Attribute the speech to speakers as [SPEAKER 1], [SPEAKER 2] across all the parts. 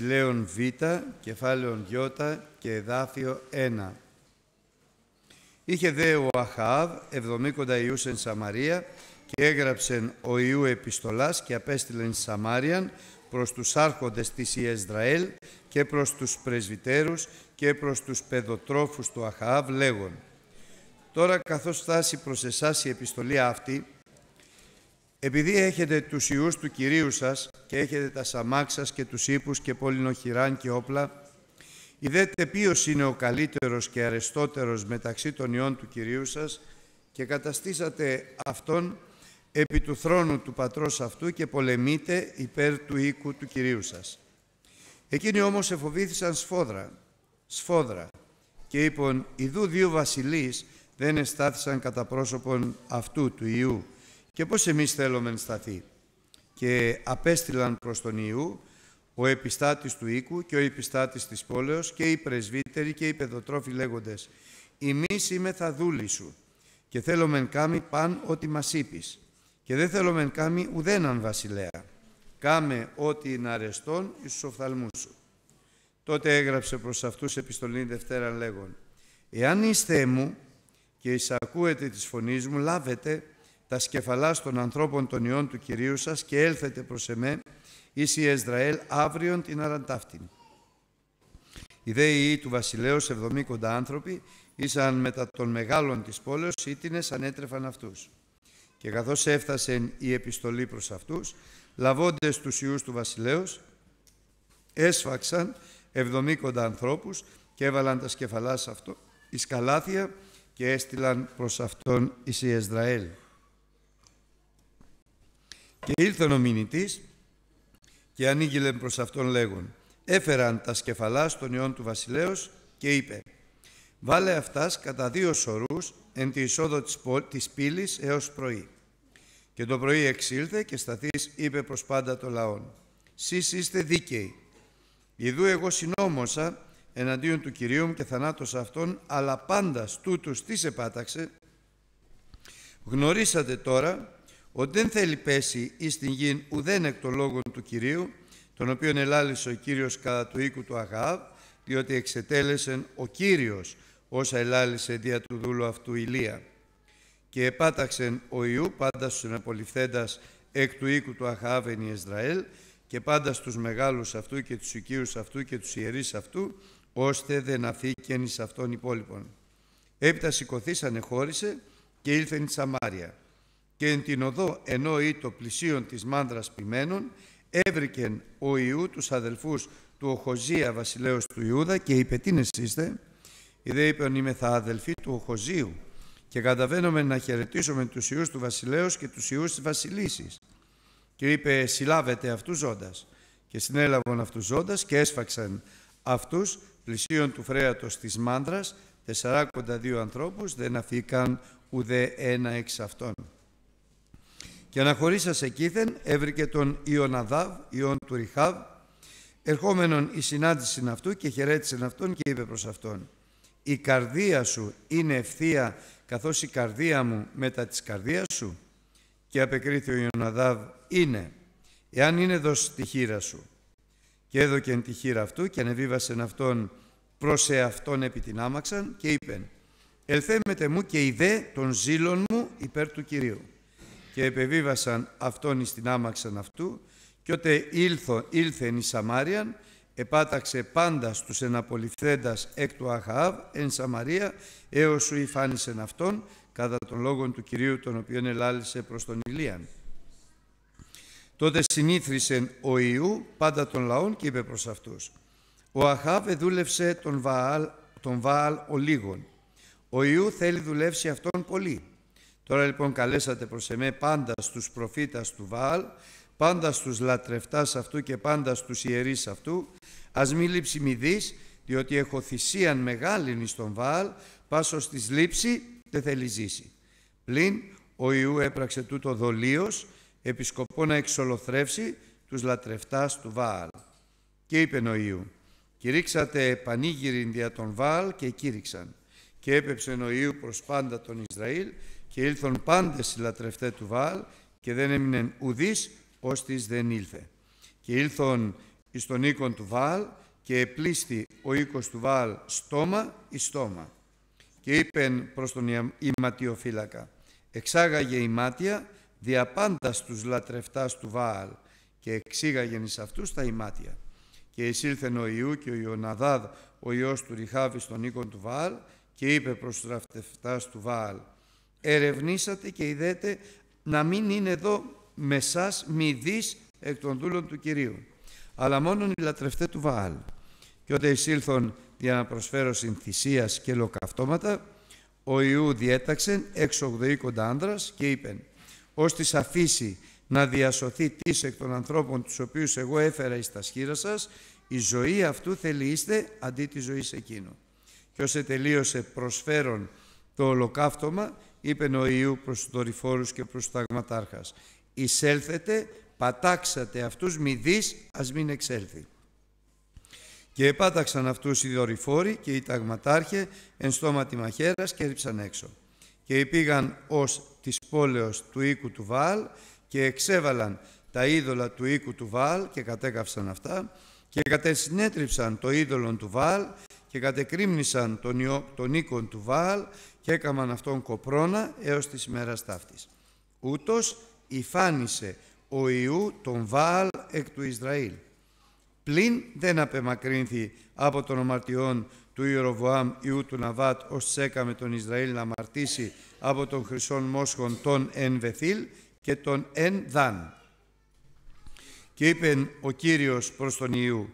[SPEAKER 1] Λέων Β, κεφάλαιον Ι και εδάφιο 1. Είχε δε ο Αχαάβ 70 ιούς Σαμαρία και έγραψεν ο Ιού επιστολάς και απέστειλεν Σαμάριαν προς τους άρχοντες της Ιεσδραέλ και προς τους πρεσβυτέρους και προς τους πεδοτρόφους του Αχαάβ λέγον «Τώρα καθώς φτάσει προς εσάς η επιστολή αυτή, επειδή έχετε τους ιούς του Κυρίου σας και έχετε τα σαμάξ και τους ύπους και πολυνοχυράν και όπλα, Ιδέτε ποιος είναι ο καλύτερος και αρεστότερος μεταξύ των ιών του Κυρίου σας και καταστήσατε αυτόν επί του θρόνου του πατρός αυτού και πολεμείτε υπέρ του οίκου του Κυρίου σας. Εκείνοι όμως εφοβήθησαν σφόδρα, σφόδρα και είπαν «Ιδού δύο βασιλείς δεν εστάθησαν κατά πρόσωπον αυτού του Ιού» Και πώς εμείς θέλουμε να σταθεί. Και απέστειλαν προς τον Ιού ο επιστάτης του οίκου και ο επιστάτης της πόλεως και οι πρεσβύτεροι και οι παιδοτρόφοι λέγοντες «Ημείς είμαι θα δούλη σου και θέλομεν κάμει παν ό,τι μας είπεις και δεν θέλομεν κάμει ουδέναν βασιλέα. Κάμε ό,τι είναι αρεστόν εις τους οφθαλμούς σου». Τότε έγραψε προς αυτούς επιστολή Δευτέρα λέγον «Εάν είστε μου και εισακούετε τις φωνής μου λάβετε τα σκεφαλάς των ανθρώπων των ιών του Κυρίου σας και έλθετε προς εμέ, εις η αύριον την αραντάφτην. Οι δε ιοί του βασιλέως εβδομήκοντα άνθρωποι ήσαν μετά των μεγάλων της πόλεως ήτινες ανέτρεφαν αυτούς. Και καθώς έφτασε η επιστολή προς αυτούς, λαβώντες τους ιούς του βασιλέως, έσφαξαν εβδομήκοντα ανθρώπους και έβαλαν τα σκεφαλά σε εις καλάθια και έστειλαν προς αυτόν εις Ισραήλ. Και ήλθε ο μηνυτής και ανήγγειλεν προς αυτόν λέγον «Έφεραν τα σκεφαλά στον ιόν του βασιλέως και είπε «Βάλε αυτάς κατά δύο σωρούς εν τη εισόδο της πύλης έως πρωί». Και το πρωί εξήλθε και σταθείς είπε προς πάντα το λαόν «Σεις είστε δίκαιοι, ιδού εγώ συνόμωσα εναντίον του Κυρίου μου και θανάτωσα αυτόν, αλλά πάντα τούτου τι επάταξε. Γνωρίσατε τώρα ότι δεν θέλει πέσει εις την γην ουδέν εκ των λόγων του Κυρίου, τον οποίον ελάλησε ο Κύριος κατά του οίκου του Αχάβ, διότι εξετέλεσεν ο Κύριος όσα ελάλησε δια του δούλου αυτού Ηλία. Και επάταξεν ο Ιού πάντα στους αναπολυφθέντας εκ του οίκου του Αχάβ εν Ισραήλ και πάντα στους μεγάλους αυτού και τους οικείους αυτού και τους ιερείς αυτού, ώστε δεν αφήκεν εις αυτών υπόλοιπων. Έπειτα σηκωθήσανε χώρισε και ήλθεν η Σαμάρια και εν την οδό ενώ ή το πλησίον της μάνδρας ποιμένων έβρικεν ο Ιού τους αδελφούς του Οχοζία βασιλέως του Ιούδα και είπε «Τι είστε» η δε είπε «Είμαι θα αδελφοί του Οχοζίου και καταβαίνομαι να χαιρετήσουμε τους Ιούς του βασιλέως και τους Ιούς της βασιλίσης» και είπε «Συλλάβετε αυτούς ζώντας» και συνέλαβαν αυτούς ζώντας και έσφαξαν αυτούς πλησίον του φρέατος της μάνδρας τεσσαράκοντα δύο ανθρώπους δεν αφήκαν ουδέ ένα εξ αυτών. Και σε εκείθεν έβρικε τον Ιωναδάβ, Ιων του Ριχάβ, ερχόμενον η συνάντηση αυτού και χαιρέτησε αυτόν και είπε προς αυτόν «Η καρδία σου είναι ευθεία καθώς η καρδία μου μετά της καρδίας σου» και απεκρίθη ο Ιωναδάβ «Είναι, εάν είναι δώσ' τη χείρα σου» και έδωκεν τη χείρα αυτού και ανεβίβασεν αυτόν προς εαυτόν επί την άμαξαν και είπεν «Ελθέμετε μου και ιδέ των ζήλων μου υπέρ του Κυρίου» και επεβίβασαν αυτόν εις την άμαξαν αυτού και ότε ήλθον, ήλθεν η Σαμάριαν επάταξε πάντα στους εναπολυφθέντας εκ του Αχαάβ εν Σαμαρία έως σου υφάνησεν αυτόν κατά τον λόγων του Κυρίου τον οποίον ελάλησε προς τον Ηλίαν. Τότε συνήθρισεν ο Ιού πάντα των λαών και είπε προς αυτούς «Ο Αχάβ εδούλευσε τον Βαάλ, τον Βαάλ ολίγον. Ο Ιού θέλει ο αυτόν πολύ. Τώρα λοιπόν καλέσατε προς εμέ πάντα στους προφήτας του Βαάλ, πάντα στους λατρευτάς αυτού και πάντα στους ιερείς αυτού, ας μη λείψει δεις, διότι έχω θυσίαν μεγάλην εις τον Βαάλ, πάσος της λείψη δεν θέλει ζήσει. Πλην ο Ιού έπραξε τούτο δολίος, επισκοπό να εξολοθρεύσει τους λατρευτάς του Βαάλ. Και είπε ο Ιού, κηρύξατε πανήγυριν δια τον Βαάλ και κήρυξαν. Και έπεψε ο Ιού προς πάντα τον Ισραήλ και ήλθον πάντες οι λατρευτέ του Βάλ και δεν έμεινε ουδής ώστις δεν ήλθε. Και ήλθον εις τον οίκον του Βάλ και επλήστη ο οίκος του Βάλ στόμα εις στόμα. Και είπεν προς τον ηματιοφύλακα εξάγαγε η μάτια διαπάντας τους λατρευτάς του Βάλ και εξήγαγεν εις αυτούς τα ημάτια. Και εισήλθεν ο Ιού και ο Ιωναδάδ, ο Υιός του Ριχάβη στον οίκον του Βάλ και είπε προς τους του Βάλ ερευνήσατε και ιδέτε να μην είναι εδώ με σας μη εκ των δούλων του Κυρίου, αλλά μόνον οι λατρευτέ του Βαάλ. Και όταν εισήλθον για να προσφέρω θυσία και λοκαυτώματα, ο Ιού διέταξε έξω ογδοήκοντα άνδρας και είπεν «Ως της αφήσει να διασωθεί της εκ των ανθρώπων τους οποίους εγώ έφερα εις τα σχήρα σας, η ζωή αυτού είστε αντί τη ζωής εκείνου». Και ως τελείωσε προσφέρον το ολοκαύτωμα, είπε ο Ιού προς τους δορυφόρους και προς τους ταγματάρχας. Εισέλθετε, πατάξατε αυτούς μη δεις, ας μην εξέλθει. Και επάταξαν αυτούς οι δορυφόροι και οι ταγματάρχε εν στόμα τη μαχαίρας και έριψαν έξω. Και πήγαν ως της πόλεως του οίκου του Βάλ και εξέβαλαν τα είδωλα του οίκου του Βάλ και κατέκαυσαν αυτά και κατεσυνέτριψαν το είδωλον του Βάλ και κατεκρίμνησαν τον, Ιω, τον οίκον του Βάαλ και έκαμαν αυτόν κοπρώνα έως της ημέρας ταύτης. Ούτως υφάνισε ο Ιού τον Βάλ εκ του Ισραήλ. Πλην δεν απεμακρύνθη από τον ομαρτιόν του Ιεροβοάμ Ιού του Ναβάτ ως έκαμε τον Ισραήλ να αμαρτήσει από τον χρυσόν μόσχον τον εν και τον εν Και είπε ο Κύριος προς τον Ιού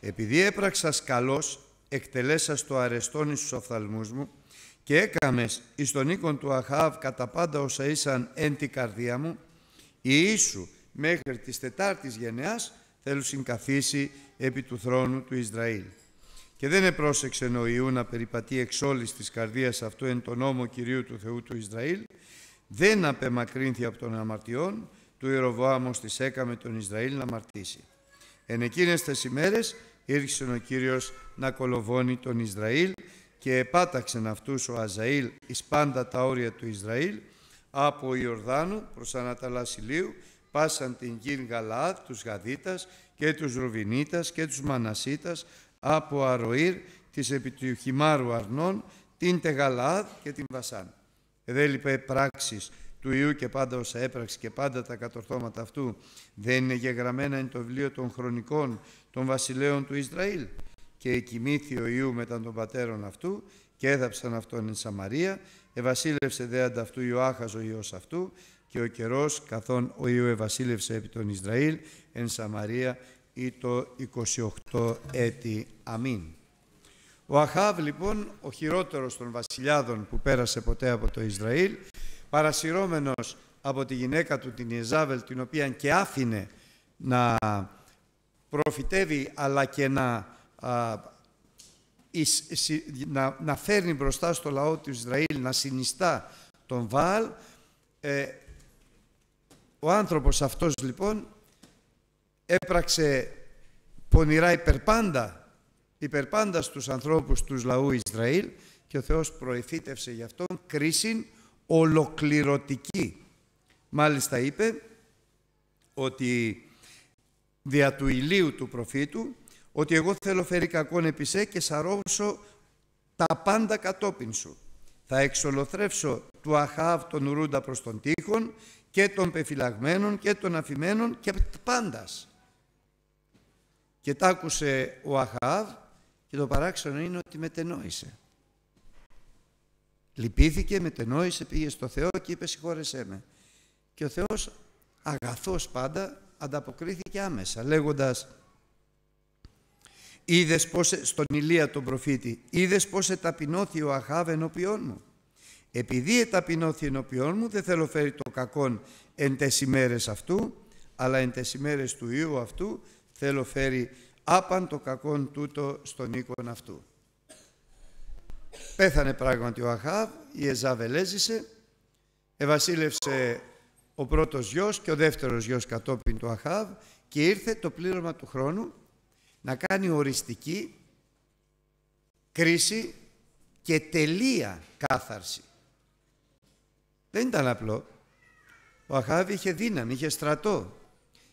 [SPEAKER 1] «Επειδή έπραξας καλός εκτελέσας το αρεστόν εις τους οφθαλμούς μου και έκαμες εις τον οίκον του Αχάβ κατά πάντα όσα ήσαν εν την καρδία μου, η Ιησού μέχρι της τετάρτης γενεάς θέλουσιν καθίσει επί του θρόνου του Ισραήλ. Και δεν επρόσεξε ο Ιού να περιπατεί εξ όλης της καρδίας αυτού εν τον νόμο Κυρίου του Θεού του Ισραήλ, δεν απεμακρύνθη από τον αμαρτιών, του ως της έκαμε τον Ισραήλ να αμαρτήσει. Εν εκείνες τις ημέρες ο Κύριος να κολοβώνει τον Ισραήλ και επάταξεν αυτούς ο Αζαήλ εις πάντα τα όρια του Ισραήλ από Ιορδάνου προς Αναταλά Σιλίου πάσαν την γην Γαλαάδ τους Γαδίτας και τους Ρουβινίτας και τους Μανασίτας από Αροήρ της επί Χιμάρου Αρνών την Τεγαλαάδ και την Βασάν. Δεν λείπε πράξεις του Ιού και πάντα όσα έπραξε και πάντα τα κατορθώματα αυτού δεν είναι γεγραμμένα εν το βιβλίο των χρονικών των βασιλέων του Ισραήλ και εκοιμήθη ο Ιού μετά των πατέρων αυτού και έδαψαν αυτόν εν Σαμαρία, ευασίλευσε δε ανταυτού Ιωάχας ο Υιός αυτού και ο καιρός καθόν ο Ιού ευασίλευσε επί τον Ισραήλ εν Σαμαρία ή το 28 έτη. Αμήν. Ο Αχάβ λοιπόν, ο χειρότερος των βασιλιάδων που πέρασε ποτέ από το Ισραήλ, παρασυρώμενος από τη γυναίκα του την Ιεζάβελ, την οποία και άφηνε να προφητεύει αλλά και να α, να, να φέρνει μπροστά στο λαό του Ισραήλ, να συνιστά τον Βαάλ. Ε, ο άνθρωπος αυτός λοιπόν έπραξε πονηρά υπερπάντα, υπερπάντα στους ανθρώπους του λαού Ισραήλ και ο Θεός προεφύτευσε γι' αυτόν κρίση ολοκληρωτική. Μάλιστα είπε ότι δια του ηλίου του προφήτου ότι εγώ θέλω φέρει κακόν επί σε και σαρώσω τα πάντα κατόπιν σου. Θα εξολοθρέψω του Αχάβ τον ουρούντα προς τον τείχον και των πεφυλαγμένων και των αφημένων και πάντας. Και τ' άκουσε ο Αχάβ και το παράξενο είναι ότι μετενόησε. Λυπήθηκε, μετενόησε, πήγε στο Θεό και είπε συγχώρεσέ με. Και ο Θεός αγαθός πάντα ανταποκρίθηκε άμεσα λέγοντας Είδες πώ στον Ηλία τον προφήτη, είδες πώ εταπεινώθη ο Αχάβ ενώπιόν μου. Επειδή εταπεινώθη ενώπιόν μου, δεν θέλω φέρει το κακόν εν τι ημέρες αυτού, αλλά εν τι ημέρες του Ιού αυτού θέλω φέρει άπαν το κακόν τούτο στον οίκον αυτού. Πέθανε πράγματι ο Αχάβ, η Εζάβελ έζησε, ευασίλευσε ο πρώτος γιος και ο δεύτερος γιος κατόπιν του Αχάβ και ήρθε το πλήρωμα του χρόνου να κάνει οριστική κρίση και τελεία κάθαρση. Δεν ήταν απλό. Ο Αχάβη είχε δύναμη, είχε στρατό,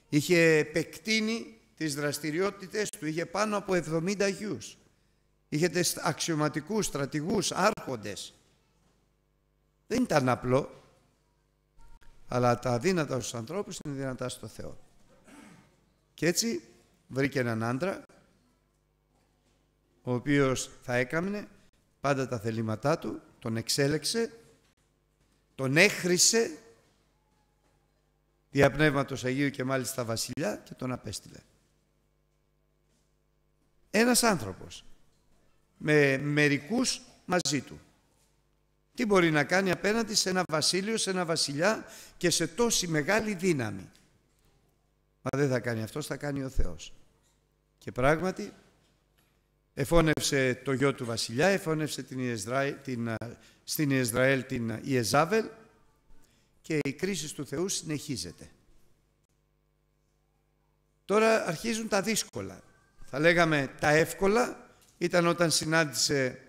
[SPEAKER 1] είχε επεκτείνει τις δραστηριότητες του, είχε πάνω από 70 γιους. Είχε αξιωματικούς, στρατηγούς, άρχοντες. Δεν ήταν απλό. Αλλά τα αδύνατα στους ανθρώπους είναι δυνατά στο Θεό. Και έτσι βρήκε έναν άντρα ο οποίος θα έκαμνε πάντα τα θελήματά του, τον εξέλεξε, τον έχρισε δια Πνεύματος Αγίου και μάλιστα βασιλιά και τον απέστειλε. Ένας άνθρωπος με μερικούς μαζί του. Τι μπορεί να κάνει απέναντι σε ένα βασίλειο, σε ένα βασιλιά και σε τόση μεγάλη δύναμη. Μα δεν θα κάνει αυτός, θα κάνει ο Θεός. Και πράγματι εφώνευσε το γιο του βασιλιά, εφώνευσε την την, στην Ιεζραήλ την Ιεζάβελ και η κρίση του Θεού συνεχίζεται. Τώρα αρχίζουν τα δύσκολα. Θα λέγαμε τα εύκολα ήταν όταν συνάντησε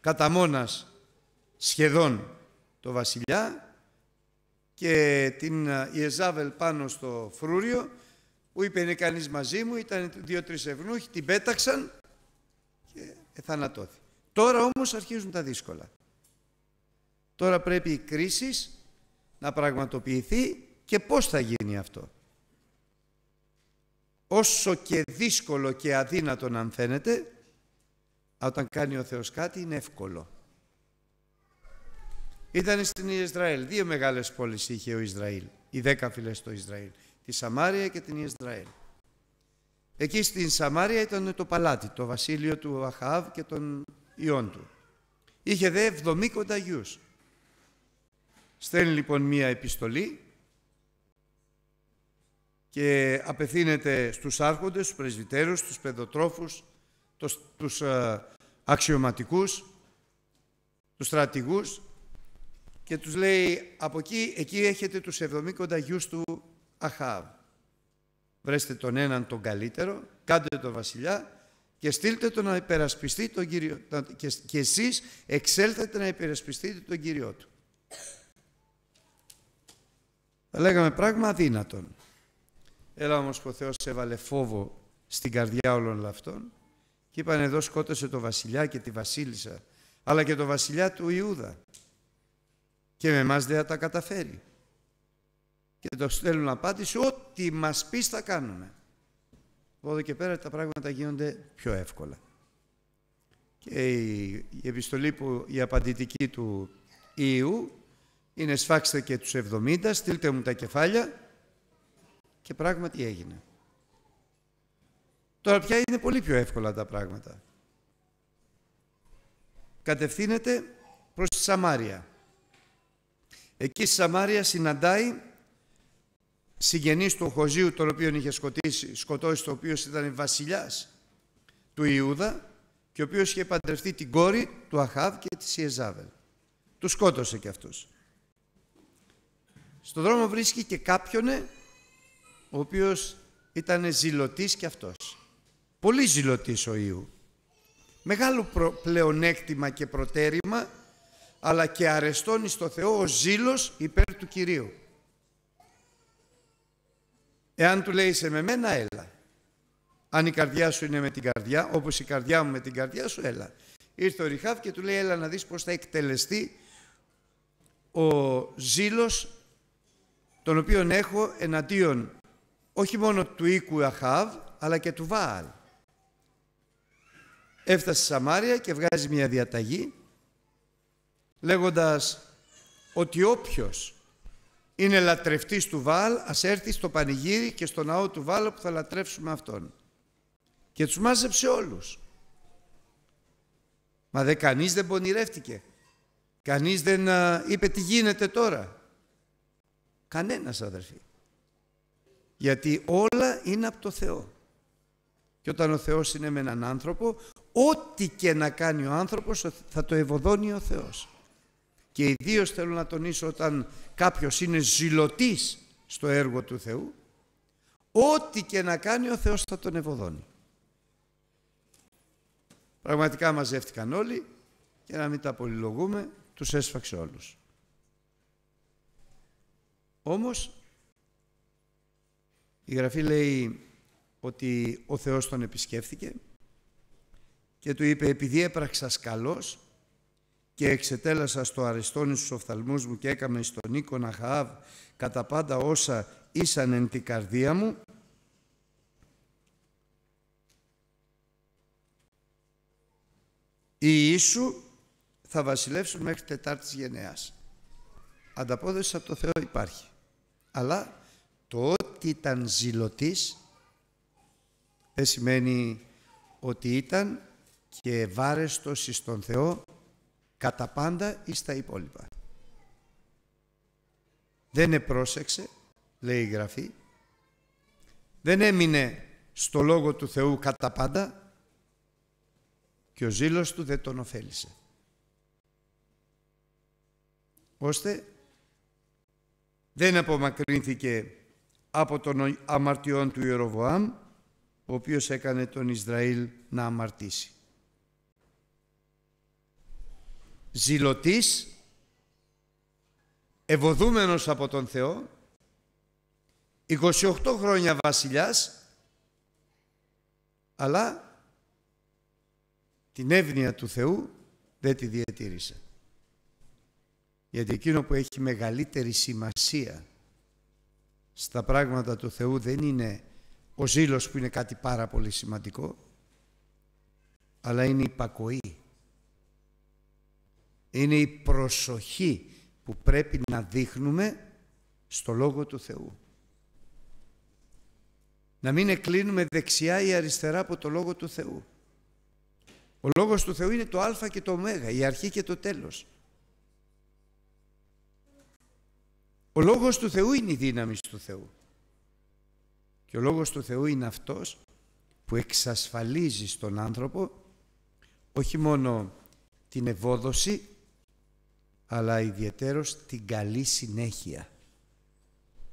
[SPEAKER 1] κατά μόνας σχεδόν το βασιλιά και την Ιεζάβελ πάνω στο φρούριο που είπε είναι κανείς μαζί μου, ήταν δύο-τρεις ευνούχοι, την πέταξαν και ε, θανατώθη. Τώρα όμως αρχίζουν τα δύσκολα. Τώρα πρέπει η κρίσης να πραγματοποιηθεί και πώς θα γίνει αυτό. Όσο και δύσκολο και αδύνατο να φαίνεται, όταν κάνει ο Θεός κάτι είναι εύκολο. Ήταν στην Ισραήλ. Δύο μεγάλες πόλεις είχε ο Ισραήλ. Οι δέκα φυλές στο Ισραήλ τη Σαμάρια και την Ισραήλ. Εκεί στην Σαμάρια ήταν το παλάτι, το βασίλειο του Αχάβ και των ιών του. Είχε δε 70 κονταγιούς. Στέλνει λοιπόν μία επιστολή και απευθύνεται στους άρχοντες, στους πρεσβυτέρους, στους παιδοτρόφους, τους ε, αξιωματικούς, τους στρατηγούς και τους λέει από εκεί, εκεί έχετε τους 70 κονταγιούς του Αχάβ. Βρέστε τον έναν τον καλύτερο, κάντε τον βασιλιά και στείλτε τον να υπερασπιστεί τον Κύριο και, και εσείς εξέλθετε να υπερασπιστείτε τον Κύριό του. Θα λέγαμε πράγμα αδύνατον. Έλα όμως που ο Θεός έβαλε φόβο στην καρδιά όλων αυτών και είπαν εδώ σκότωσε το βασιλιά και τη βασίλισσα αλλά και το βασιλιά του Ιούδα και με εμάς δεν θα τα καταφέρει και το στέλνουν απάντηση ό,τι μας πεις θα κάνουμε. Από εδώ και πέρα τα πράγματα γίνονται πιο εύκολα. Και η επιστολή που η απαντητική του Ιού είναι σφάξτε και τους 70, στείλτε μου τα κεφάλια και πράγματι έγινε. Τώρα πια είναι πολύ πιο εύκολα τα πράγματα. Κατευθύνεται προς τη Σαμάρια. Εκεί στη Σαμάρια συναντάει Συγγενής του Χωζίου, τον οποίο είχε σκοτήσει, σκοτώσει, το οποίος ήταν βασιλιάς του Ιούδα και ο οποίος είχε παντρευτεί την κόρη του Αχάβ και της Ιεζάβελ. Τους σκότωσε κι αυτούς. Στον δρόμο βρίσκει και κάποιον ο οποίος ήταν ζηλωτής κι αυτός. Πολύ ζηλωτής ο Ιού. Μεγάλο πλεονέκτημα και προτέρημα, αλλά και αρεστώνει στο Θεό ο ζήλος υπέρ του Κυρίου. Εάν του λέει σε με μένα, έλα. Αν η καρδιά σου είναι με την καρδιά, όπως η καρδιά μου με την καρδιά σου, έλα. Ήρθε ο Ριχάβ και του λέει, έλα να δεις πώς θα εκτελεστεί ο ζήλος τον οποίον έχω εναντίον όχι μόνο του οίκου Αχάβ, αλλά και του Βάαλ. Έφτασε στη Σαμάρια και βγάζει μια διαταγή λέγοντας ότι όποιος είναι λατρευτής του Βάλ, ας έρθει στο πανηγύρι και στο ναό του Βάλ που θα λατρεύσουμε αυτόν. Και τους μάζεψε όλους. Μα δε κανείς δεν πονηρεύτηκε. Κανείς δεν α, είπε τι γίνεται τώρα. Κανένας αδερφοί. Γιατί όλα είναι από το Θεό. Και όταν ο Θεός είναι με έναν άνθρωπο, ό,τι και να κάνει ο άνθρωπος θα το ευωδώνει ο Θεός και ιδίως θέλω να τονίσω όταν κάποιος είναι ζηλωτής στο έργο του Θεού, ό,τι και να κάνει ο Θεός θα τον ευωδώνει. Πραγματικά μαζεύτηκαν όλοι και να μην τα πολυλογούμε, τους έσφαξε όλους. Όμως, η Γραφή λέει ότι ο Θεός τον επισκέφθηκε και του είπε «Επειδή έπραξας καλός, και εξετέλασα στο αριστόνι στους οφθαλμούς μου και έκαμε στον να Χαάβ κατά πάντα όσα ήσαν εν την καρδία μου. η Ιησού θα βασιλεύσουν μέχρι τετάρτης γενεάς. Ανταπόδοση από το Θεό υπάρχει. Αλλά το ότι ήταν ζηλωτής δεν σημαίνει ότι ήταν και ευάρεστος εις τον Θεό κατά πάντα ή στα υπόλοιπα. Δεν επρόσεξε, λέει η Γραφή, δεν έμεινε στο Λόγο του Θεού κατά πάντα και ο ζήλος του δεν τον ωφέλησε. Ώστε δεν απομακρύνθηκε από τον αμαρτιών του Ιεροβοάμ, ο οποίος έκανε τον Ισραήλ να αμαρτήσει. ζηλωτής, ευωδούμενος από τον Θεό, 28 χρόνια βασιλιάς, αλλά την εύνοια του Θεού δεν τη διατήρησε. Γιατί εκείνο που έχει μεγαλύτερη σημασία στα πράγματα του Θεού δεν είναι ο ζήλος που είναι κάτι πάρα πολύ σημαντικό, αλλά είναι η υπακοή. Είναι η προσοχή που πρέπει να δείχνουμε στο Λόγο του Θεού. Να μην εκλείνουμε δεξιά ή αριστερά από το Λόγο του Θεού. Ο Λόγος του Θεού είναι το α και το ω, η αρχή και το τέλος. Ο Λόγος του Θεού είναι η δύναμη του Θεού. Και ο Λόγος του Θεού είναι αυτός που εξασφαλίζει στον άνθρωπο όχι μόνο την ευόδοση αλλά ιδιαίτερος την καλή συνέχεια,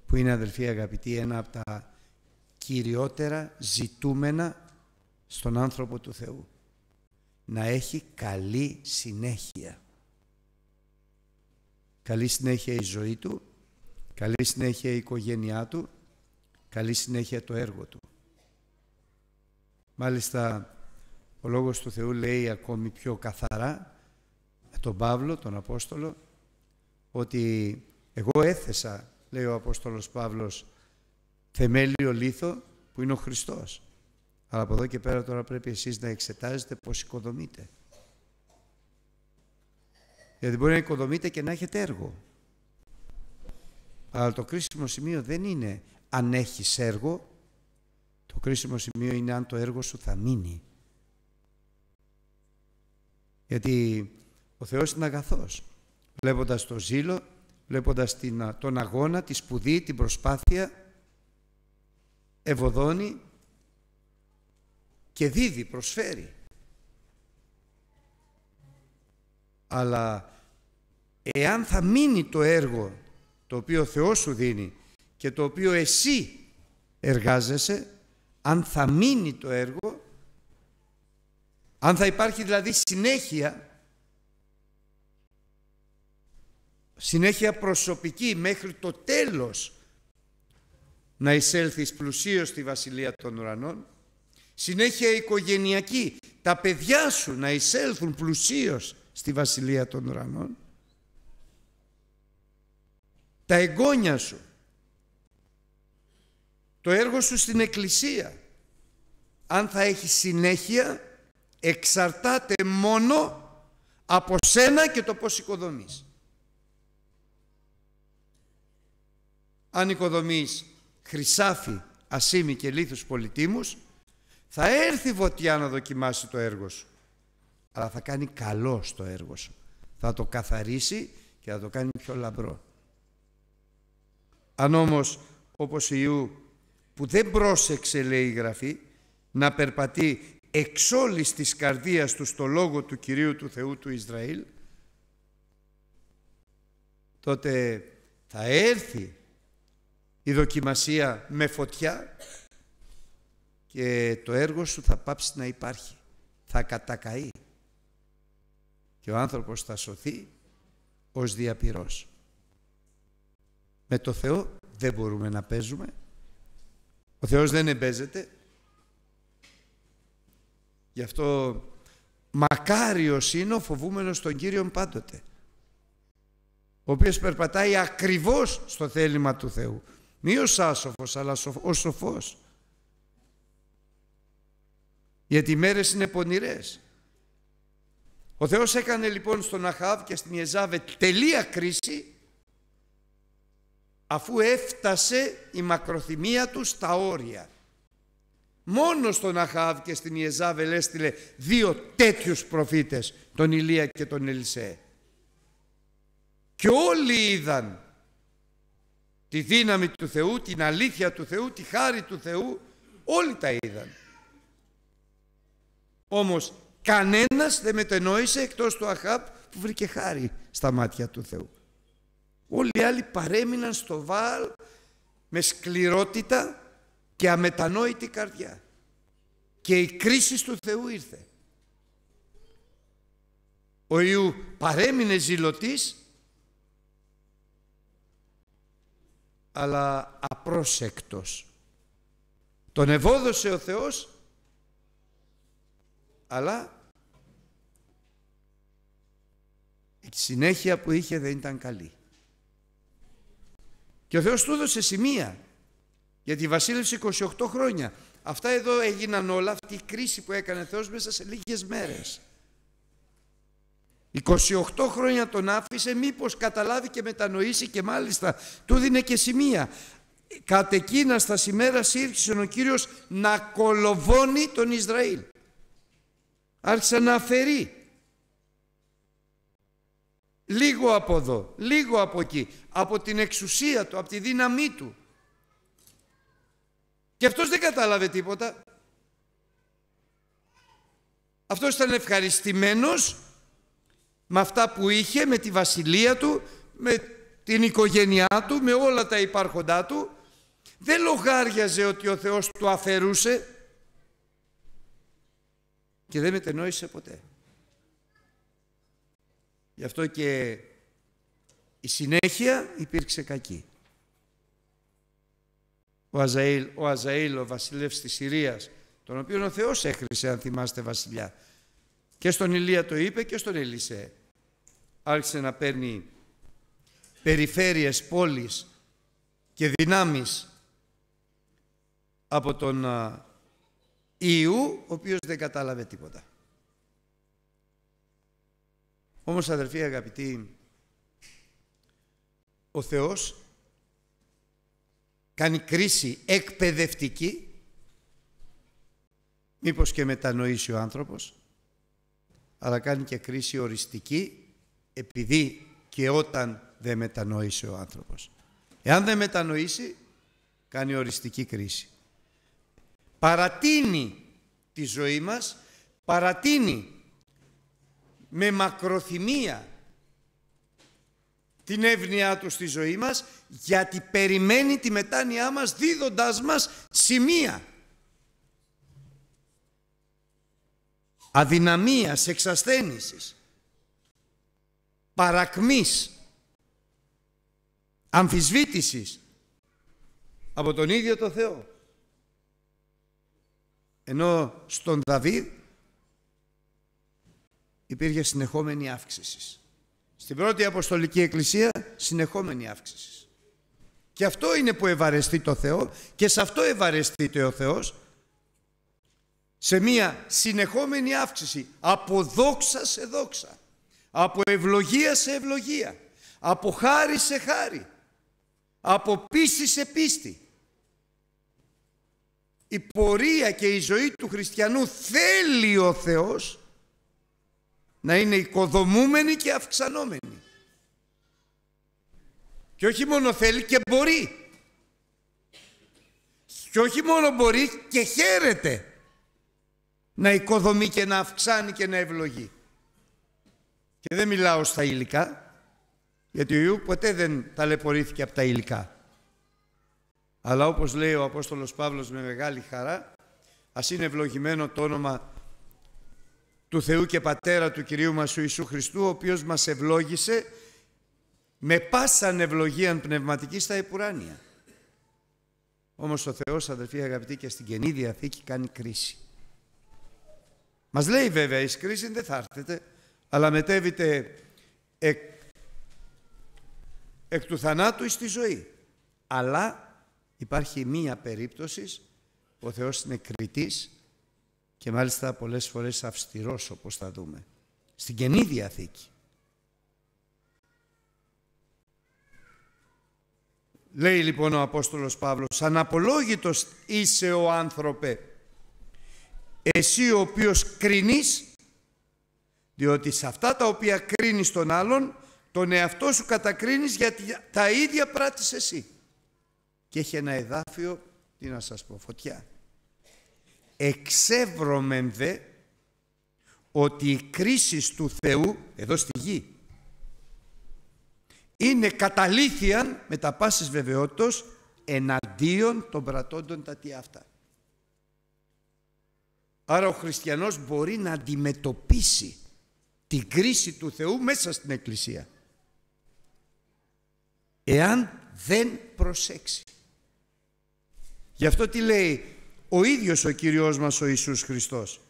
[SPEAKER 1] που είναι αδελφοί αγαπητοί ένα από τα κυριότερα ζητούμενα στον άνθρωπο του Θεού. Να έχει καλή συνέχεια. Καλή συνέχεια η ζωή του, καλή συνέχεια η οικογένειά του, καλή συνέχεια το έργο του. Μάλιστα, ο Λόγος του Θεού λέει ακόμη πιο καθαρά τον Παύλο, τον Απόστολο, ότι εγώ έθεσα, λέει ο Απόστολος Παύλος, θεμέλιο λίθο που είναι ο Χριστός. Αλλά από εδώ και πέρα τώρα πρέπει εσείς να εξετάζετε πώς οικοδομείτε. Γιατί μπορεί να οικοδομείτε και να έχετε έργο. Αλλά το κρίσιμο σημείο δεν είναι αν έχεις έργο, το κρίσιμο σημείο είναι αν το έργο σου θα μείνει. Γιατί ο Θεός είναι αγαθός. Βλέποντας το ζήλο, βλέποντας την, τον αγώνα, τη σπουδή, την προσπάθεια, ευωδώνει και δίδει, προσφέρει. Αλλά εάν θα μείνει το έργο το οποίο ο Θεός σου δίνει και το οποίο εσύ εργάζεσαι, αν θα μείνει το έργο, αν θα υπάρχει δηλαδή συνέχεια συνέχεια προσωπική μέχρι το τέλος να εισέλθεις πλουσίως στη Βασιλεία των Ουρανών, συνέχεια οικογενειακή, τα παιδιά σου να εισέλθουν πλουσίως στη Βασιλεία των Ουρανών, τα εγγόνια σου, το έργο σου στην Εκκλησία, αν θα έχει συνέχεια, εξαρτάται μόνο από σένα και το πώς οικοδομείς. αν οικοδομείς χρυσάφι, ασίμι και λίθους πολιτήμους, θα έρθει βοτιά να δοκιμάσει το έργο σου. Αλλά θα κάνει καλό στο έργο σου. Θα το καθαρίσει και θα το κάνει πιο λαμπρό. Αν όμως, όπως Ιού, που δεν πρόσεξε, λέει η Γραφή, να περπατεί εξ όλης της καρδίας του στο λόγο του Κυρίου του Θεού του Ισραήλ, τότε θα έρθει η δοκιμασία με φωτιά και το έργο σου θα πάψει να υπάρχει. Θα κατακαεί. Και ο άνθρωπος θα σωθεί ως διαπυρός. Με το Θεό δεν μπορούμε να παίζουμε. Ο Θεός δεν εμπέζεται. Γι' αυτό μακάριος είναι ο φοβούμενος τον Κύριον πάντοτε ο οποίος περπατάει ακριβώς στο θέλημα του Θεού. Μη ως άσοφος, αλλά ως σοφός. Γιατί οι μέρες είναι πονηρές. Ο Θεός έκανε λοιπόν στον Αχάβ και στην Ιεζάβε τελεία κρίση αφού έφτασε η μακροθυμία του στα όρια. Μόνος στον Αχάβ και στην Ιεζάβε έστειλε δύο τέτοιους προφήτες, τον Ηλία και τον Ελισέ. Και όλοι είδαν τη δύναμη του Θεού, την αλήθεια του Θεού, τη χάρη του Θεού, όλοι τα είδαν. Όμως κανένας δεν μετενόησε εκτός του Αχάπ που βρήκε χάρη στα μάτια του Θεού. Όλοι οι άλλοι παρέμειναν στο βάλ με σκληρότητα και αμετανόητη καρδιά. Και η κρίση του Θεού ήρθε. Ο Ιού παρέμεινε ζηλωτής αλλά απρόσεκτος. Τον ευόδωσε ο Θεός, αλλά η συνέχεια που είχε δεν ήταν καλή. Και ο Θεός του έδωσε σημεία γιατί βασίλευσε 28 χρόνια. Αυτά εδώ έγιναν όλα, αυτή η κρίση που έκανε ο Θεός μέσα σε λίγες μέρες. 28 χρόνια τον άφησε μήπως καταλάβει και μετανοήσει και μάλιστα του δίνε και σημεία. Κατ' εκείνα στα σημέρα ήρθε ο Κύριος να κολοβώνει τον Ισραήλ. Άρχισε να αφαιρεί. Λίγο από εδώ, λίγο από εκεί. Από την εξουσία του, από τη δύναμή του. Και αυτός δεν κατάλαβε τίποτα. Αυτός ήταν ευχαριστημένος με αυτά που είχε, με τη βασιλεία του, με την οικογένειά του, με όλα τα υπάρχοντά του. Δεν λογάριαζε ότι ο Θεός του αφαιρούσε και δεν μετενόησε ποτέ. Γι' αυτό και η συνέχεια υπήρξε κακή. Ο Αζαήλ, ο, Αζαήλ, ο βασιλεύς της Συρίας, τον οποίο ο Θεός έχρισε αν θυμάστε βασιλιά. Και στον Ηλία το είπε και στον Ελισέ άρχισε να παίρνει περιφέρειες, πόλεις και δυνάμεις από τον Ιού, ο οποίος δεν κατάλαβε τίποτα. Όμως αδερφοί αγαπητοί, ο Θεός κάνει κρίση εκπαιδευτική, μήπως και μετανοήσει ο άνθρωπος, αλλά κάνει και κρίση οριστική επειδή και όταν δεν μετανοήσει ο άνθρωπος. Εάν δεν μετανοήσει, κάνει οριστική κρίση. Παρατείνει τη ζωή μας, παρατείνει με μακροθυμία την εύνοιά του στη ζωή μας γιατί περιμένει τη μετάνοιά μας δίδοντάς μας σημεία αδυναμίας, εξασθένησης παρακμής, αμφισβήτησης από τον ίδιο το Θεό. Ενώ στον Δαβίδ υπήρχε συνεχόμενη αύξηση. Στην πρώτη Αποστολική Εκκλησία συνεχόμενη αύξηση. Και αυτό είναι που ευαρεστεί το Θεό και σε αυτό ευαρεστείται ο Θεός σε μία συνεχόμενη αύξηση από δόξα σε δόξα. Από ευλογία σε ευλογία. Από χάρη σε χάρη. Από πίστη σε πίστη. Η πορεία και η ζωή του χριστιανού θέλει ο Θεός να είναι οικοδομούμενη και αυξανόμενη. Και όχι μόνο θέλει και μπορεί. Και όχι μόνο μπορεί και χαίρεται να οικοδομεί και να αυξάνει και να ευλογεί. Και δεν μιλάω στα υλικά, γιατί ο Ιού ποτέ δεν ταλαιπωρήθηκε από τα υλικά. Αλλά όπως λέει ο Απόστολος Παύλος με μεγάλη χαρά, ας είναι ευλογημένο το όνομα του Θεού και Πατέρα του Κυρίου μας Ιησού Χριστού, ο οποίος μας ευλόγησε με πάσαν ευλογίαν πνευματική στα Επουράνια. Όμως ο Θεός, αδελφοί αγαπητοί, και στην Καινή Διαθήκη κάνει κρίση. Μας λέει βέβαια, εις κρίση δεν θα έρθετε, αλλά μετέβητε εκ, εκ του θανάτου ή στη ζωή. Αλλά υπάρχει μία περίπτωσης που ο Θεός είναι κριτής και μάλιστα πολλές φορές αυστηρός όπως θα δούμε. Στην Καινή Διαθήκη. Λέει λοιπόν ο Απόστολος Παύλος «Αναπολόγητος είσαι ο άνθρωπε, εσύ ο οποίος κρίνεις διότι σε αυτά τα οποία κρίνεις τον άλλον, τον εαυτό σου κατακρίνεις γιατί τα ίδια πράττεις εσύ. Και έχει ένα εδάφιο, τι να σας πω, φωτιά. Εξεύρωμεν δε ότι οι κρίσεις του Θεού εδώ στη γη είναι καταλήθειαν με τα πάσης βεβαιότητος εναντίον των πρατώντων τα τι αυτά. Άρα ο χριστιανός μπορεί να αντιμετωπίσει την κρίση του Θεού μέσα στην Εκκλησία. Εάν δεν προσέξει. Γι' αυτό τι λέει ο ίδιος ο Κύριος μας ο Ιησούς Χριστός.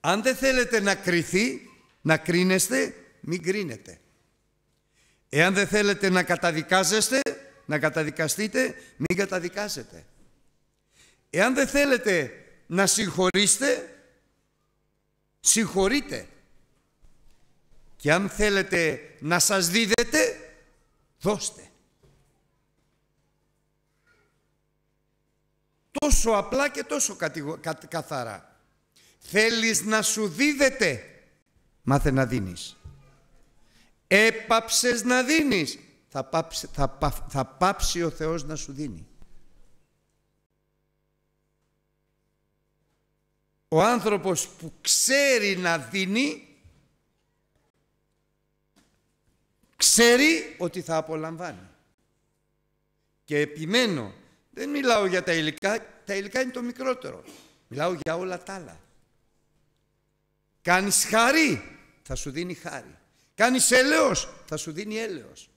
[SPEAKER 1] Αν δεν θέλετε να κριθεί, να κρίνεστε, μην κρίνετε. Εάν δεν θέλετε να καταδικάζεστε, να καταδικαστείτε, μην καταδικάζετε. Εάν δεν θέλετε να συγχωρήσετε, συγχωρείτε. Και αν θέλετε να σας δίδετε, δώστε. Τόσο απλά και τόσο καθαρά. Θέλεις να σου δίδετε μάθε να δίνεις. Έπαψες να δίνεις, θα πάψει, θα, θα πάψει ο Θεός να σου δίνει. Ο άνθρωπος που ξέρει να δίνει ξέρει ότι θα απολαμβάνει. Και επιμένω, δεν μιλάω για τα υλικά, τα υλικά είναι το μικρότερο. Μιλάω για όλα τα άλλα. Κάνεις χάρη, θα σου δίνει χάρη. Κάνεις έλεος, θα σου δίνει έλεος.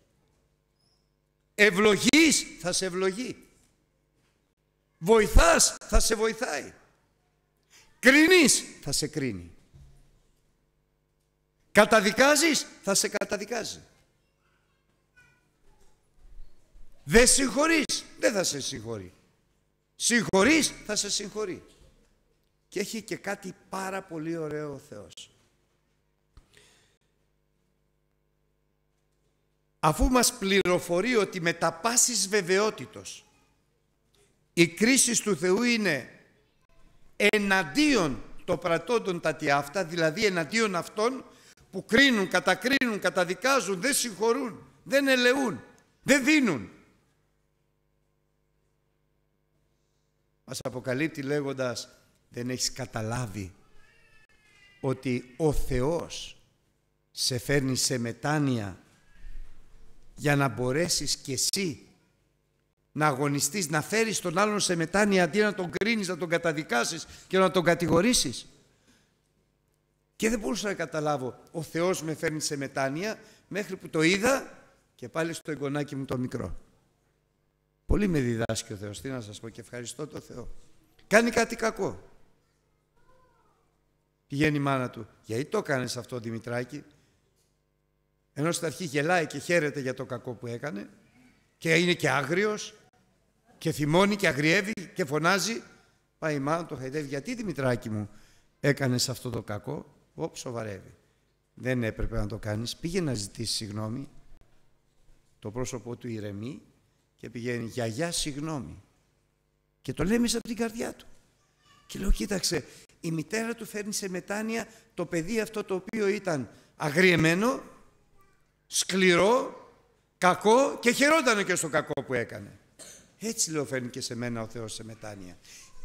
[SPEAKER 1] Ευλογείς, θα σε ευλογεί. Βοηθάς, θα σε βοηθάει. Κρίνεις, θα σε κρίνει. Καταδικάζεις, θα σε καταδικάζει. Δεν συγχωρείς, δεν θα σε συγχωρεί. Συγχωρείς, θα σε συγχωρεί. Και έχει και κάτι πάρα πολύ ωραίο ο Θεός. Αφού μας πληροφορεί ότι με τα πάσης βεβαιότητος η κρίση του Θεού είναι εναντίον το πρατών τα τατιάφτα, δηλαδή εναντίον αυτών που κρίνουν, κατακρίνουν, καταδικάζουν, δεν συγχωρούν, δεν ελεούν, δεν δίνουν. μας αποκαλύπτει λέγοντας δεν έχεις καταλάβει ότι ο Θεός σε φέρνει σε μετάνοια για να μπορέσεις κι εσύ να αγωνιστείς, να φέρεις τον άλλον σε μετάνοια αντί να τον κρίνεις, να τον καταδικάσεις και να τον κατηγορήσεις. Και δεν μπορούσα να καταλάβω. Ο Θεός με φέρνει σε μετάνοια μέχρι που το είδα και πάλι στο εγγονάκι μου το μικρό. Πολύ με διδάσκει ο Θεός, τι να σας πω και ευχαριστώ το Θεό. Κάνει κάτι κακό. Πηγαίνει η μάνα του, γιατί το κάνεις αυτό Δημητράκη. Ενώ στην αρχή γελάει και χαίρεται για το κακό που έκανε και είναι και άγριος και θυμώνει και αγριεύει και φωνάζει. Πάει η μάνα, του, χαϊδεύει. Γιατί Δημητράκη μου έκανες αυτό το κακό. Ω, σοβαρεύει. Δεν έπρεπε να το κάνεις. Πήγε να ζητήσει συγγνώμη. Το πρόσωπό του ηρεμεί και πηγαίνει «Γιαγιά, συγγνώμη». Και το λέει μέσα από την καρδιά του. Και λέω «Κοίταξε, η μητέρα του φέρνει σε μετάνοια το παιδί αυτό το οποίο ήταν αγριεμένο, σκληρό, κακό και χαιρότανε και στο κακό που έκανε. Έτσι λέω φέρνει και σε μένα ο Θεός σε μετάνοια.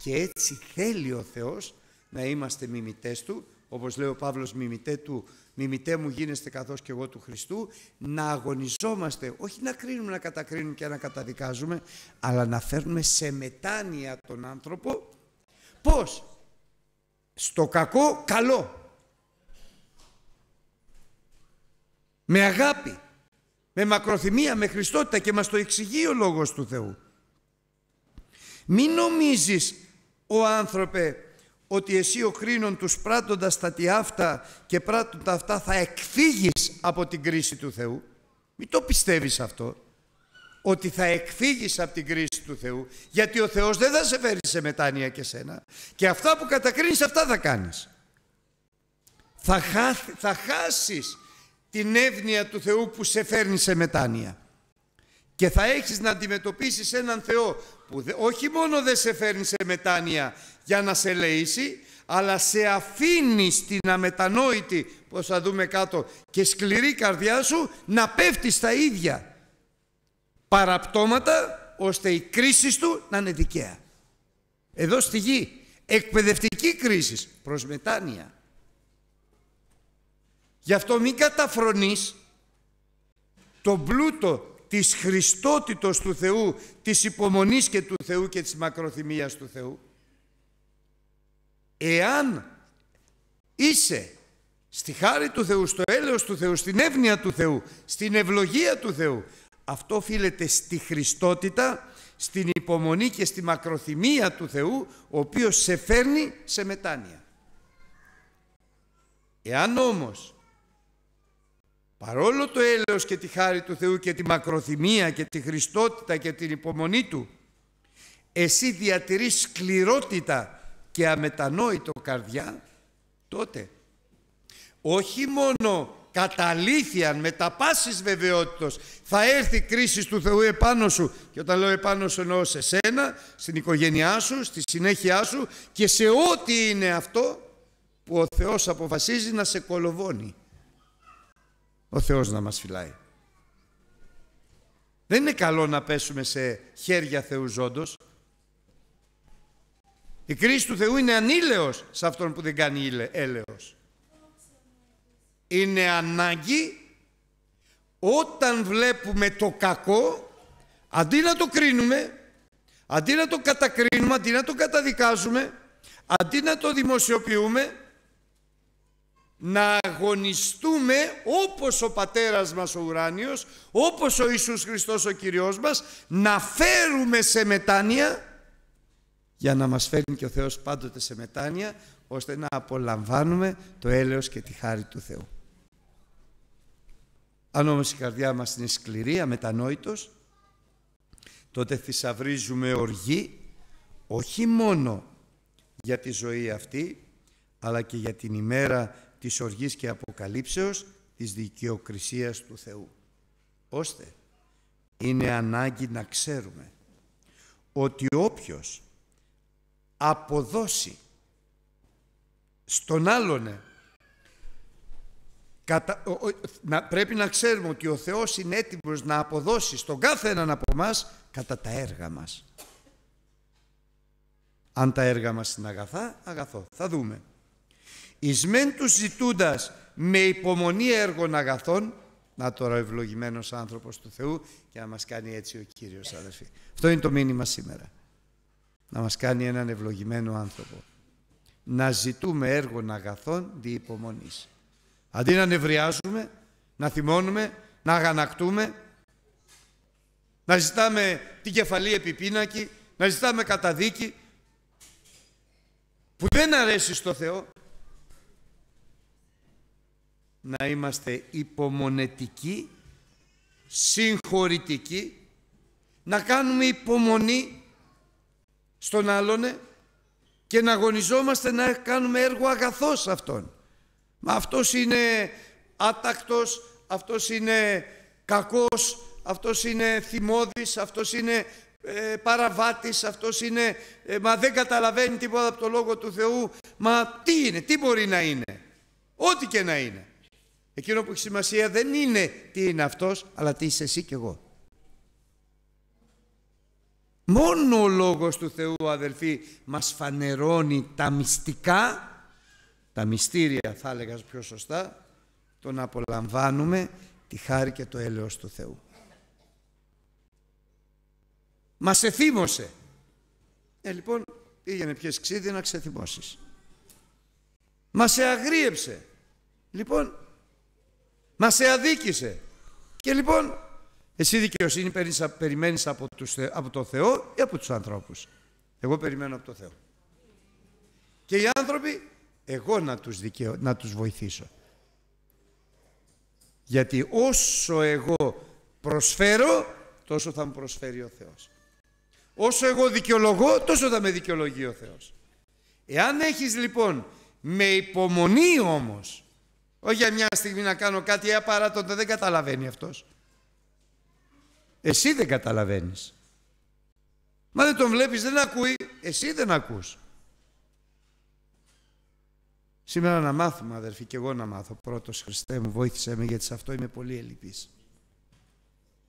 [SPEAKER 1] Και έτσι θέλει ο Θεός να είμαστε μιμητές Του, όπως λέει ο Παύλος μιμητέ Του μιμητέ μου γίνεστε καθώς και εγώ του Χριστού, να αγωνιζόμαστε, όχι να κρίνουμε, να κατακρίνουμε και να καταδικάζουμε, αλλά να φέρνουμε σε μετάνοια τον άνθρωπο. Πώς? Στο κακό, καλό. Με αγάπη, με μακροθυμία, με χριστότητα και μας το εξηγεί ο Λόγος του Θεού. Μην νομίζεις ο άνθρωπε ότι εσύ ο κρίνων τους πράττοντας τα τι αυτά και πράττοντα αυτά θα εκφύγεις από την κρίση του Θεού. Μην το πιστεύεις αυτό. Ότι θα εκφύγεις από την κρίση του Θεού. Γιατί ο Θεός δεν θα σε φέρει σε μετάνοια και σένα. Και αυτά που κατακρίνεις αυτά θα κάνεις. Θα, χά, θα χάσεις την εύνοια του Θεού που σε φέρνει σε μετάνοια και θα έχεις να αντιμετωπίσεις έναν Θεό που όχι μόνο δεν σε φέρνει σε μετάνοια για να σε λέει, αλλά σε αφήνει στην αμετανόητη, πως θα δούμε κάτω, και σκληρή καρδιά σου να πέφτει στα ίδια παραπτώματα, ώστε η κρίση του να είναι δικαία. Εδώ στη γη, εκπαιδευτική κρίση προς μετάνοια. Γι' αυτό μην καταφρονείς τον πλούτο της χριστότητος του Θεού, της υπομονής και του Θεού και της μακροθυμίας του Θεού. Εάν είσαι στη χάρη του Θεού, στο έλεος του Θεού, στην εύνοια του Θεού, στην ευλογία του Θεού, αυτό οφείλεται στη χριστότητα, στην υπομονή και στη μακροθυμία του Θεού, ο οποίος σε φέρνει σε μετάνοια. Εάν όμως παρόλο το έλεος και τη χάρη του Θεού και τη μακροθυμία και τη χριστότητα και την υπομονή Του, εσύ διατηρείς σκληρότητα και αμετανόητο καρδιά, τότε όχι μόνο καταλήθεια με τα πάσης βεβαιότητος θα έρθει η κρίση του Θεού επάνω σου και όταν λέω επάνω σου εννοώ σε σένα, στην οικογένειά σου, στη συνέχειά σου και σε ό,τι είναι αυτό που ο Θεός αποφασίζει να σε κολοβώνει ο Θεός να μας φυλάει. Δεν είναι καλό να πέσουμε σε χέρια Θεού ζώντος. Η κρίση του Θεού είναι ανήλεος σε αυτόν που δεν κάνει έλεος. Είναι ανάγκη όταν βλέπουμε το κακό, αντί να το κρίνουμε, αντί να το κατακρίνουμε, αντί να το καταδικάζουμε, αντί να το δημοσιοποιούμε, να αγωνιστούμε όπως ο Πατέρας μας ο Ουράνιος, όπως ο Ιησούς Χριστός ο Κυριός μας, να φέρουμε σε μετάνοια, για να μας φέρνει και ο Θεός πάντοτε σε μετάνοια, ώστε να απολαμβάνουμε το έλεος και τη χάρη του Θεού. Αν όμως η καρδιά μας είναι σκληρή, αμετανόητος, τότε θησαυρίζουμε οργή, όχι μόνο για τη ζωή αυτή, αλλά και για την ημέρα της οργής και αποκαλύψεως της δικαιοκρισίας του Θεού. Ώστε είναι ανάγκη να ξέρουμε ότι όποιος αποδώσει στον άλλον κατα... να... πρέπει να ξέρουμε ότι ο Θεός είναι έτοιμος να αποδώσει στον κάθε έναν από μας κατά τα έργα μας. Αν τα έργα μας είναι αγαθά, αγαθό. Θα δούμε εις τους ζητούντας ζητούντας με υπομονή έργων αγαθών, να τώρα ο ευλογημένος άνθρωπος του Θεού και να μας κάνει έτσι ο Κύριος αδελφοί. Αυτό είναι το μήνυμα σήμερα. Να μας κάνει έναν ευλογημένο άνθρωπο. Να ζητούμε έργων αγαθών δι' υπομονής. Αντί να νευριάζουμε, να θυμώνουμε, να αγανακτούμε, να ζητάμε την κεφαλή επιπίνακη, να ζητάμε καταδίκη που δεν αρέσει στο Θεό, να είμαστε υπομονετικοί, συγχωρητικοί, να κάνουμε υπομονή στον άλλον και να αγωνιζόμαστε να κάνουμε έργο αγαθός αυτόν. Μα αυτός είναι άτακτος, αυτός είναι κακός, αυτός είναι θυμώδης, αυτός είναι ε, παραβάτης, αυτός είναι... Ε, μα δεν καταλαβαίνει τίποτα από το Λόγο του Θεού. Μα τι είναι, τι μπορεί να είναι, ό,τι και να είναι. Εκείνο που έχει σημασία δεν είναι τι είναι αυτός, αλλά τι είσαι εσύ και εγώ. Μόνο ο Λόγος του Θεού, αδελφοί, μας φανερώνει τα μυστικά, τα μυστήρια θα έλεγα πιο σωστά, το να απολαμβάνουμε τη χάρη και το έλεος του Θεού. Μας εθύμωσε. Ε, λοιπόν, πήγαινε πιες ξύδι να ξεθυμώσεις. Μας εαγρίεψε. Λοιπόν, Μα σε αδίκησε. Και λοιπόν, εσύ δικαιοσύνη περιμένεις από, τους, από το Θεό ή από τους ανθρώπους. Εγώ περιμένω από το Θεό. Και οι άνθρωποι, εγώ να τους, δικαιω, να τους βοηθήσω. Γιατί όσο εγώ προσφέρω, τόσο θα μου προσφέρει ο Θεός. Όσο εγώ δικαιολογώ, τόσο θα με δικαιολογεί ο Θεός. Εάν έχεις λοιπόν με υπομονή όμως όχι για μια στιγμή να κάνω κάτι απαράτοντα, δεν καταλαβαίνει αυτός. Εσύ δεν καταλαβαίνεις. Μα δεν τον βλέπεις, δεν ακούει. Εσύ δεν ακούς. Σήμερα να μάθουμε αδερφοί και εγώ να μάθω πρώτος Χριστέ μου βοήθησέ με γιατί σε αυτό είμαι πολύ ελλειπής.